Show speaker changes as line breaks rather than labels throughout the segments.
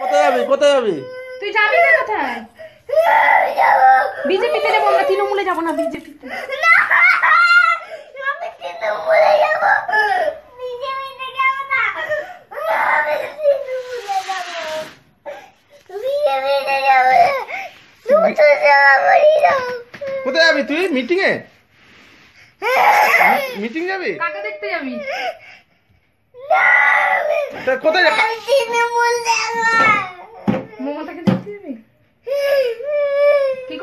কোথায় যাবি কোথায় যাবি
তুই যাবি না কোথায় বিজেপিতে যাবো আমরা তৃণমূলে যাবো না বিজেপিতে কোথায়
যাবি তুই মিটিং এ
হ্যাঁ। মিটিং যাবি কাকে দেখতে যাবি
না কোথায়
মমতাকে দেখতে কি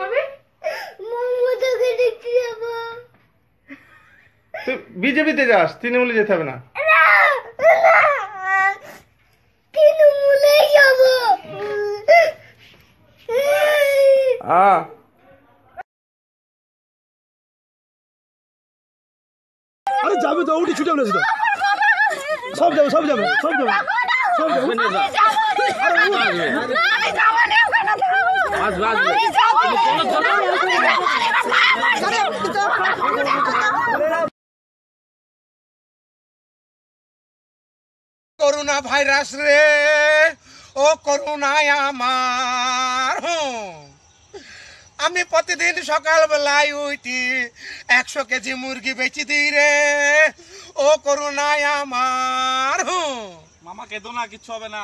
মমতাকে দেখতে যাব
তুই বিজেপিতে যাস তৃণমূলে যেতে হবে না
আরে যাব তো উঠি ছুটে 우리 주장 সব যাবে সব যাবে সব যাবে সব যাবে
করোনা ভাইরাস রে ও করুণায় আমার আমি প্রতিদিন সকালবেলায় উঠি একশো কেজি মুরগি বেচি দিই রে ও করুণায় আমার না কিছু হবে না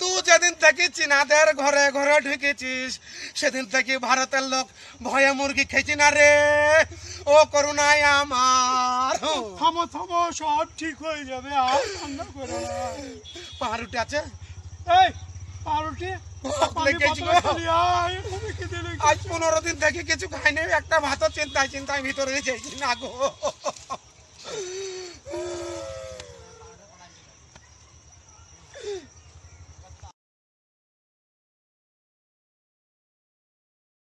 তুই যেদিন ঘরে ঘরে ঢুকেছিস সেদিন থেকে ভারতের লোক ভয়ে মুরগি খেয়েছি না রে ও করুণায় আমার থামো থামো সব ঠিক হয়ে যাবে আর পাহাড়ুটি আছে এই আজ পনেরো দিন থেকে কিছু খাইনি একটা ভাত চিন্তায় চিন্তায় ভিতরে যাইছি না গো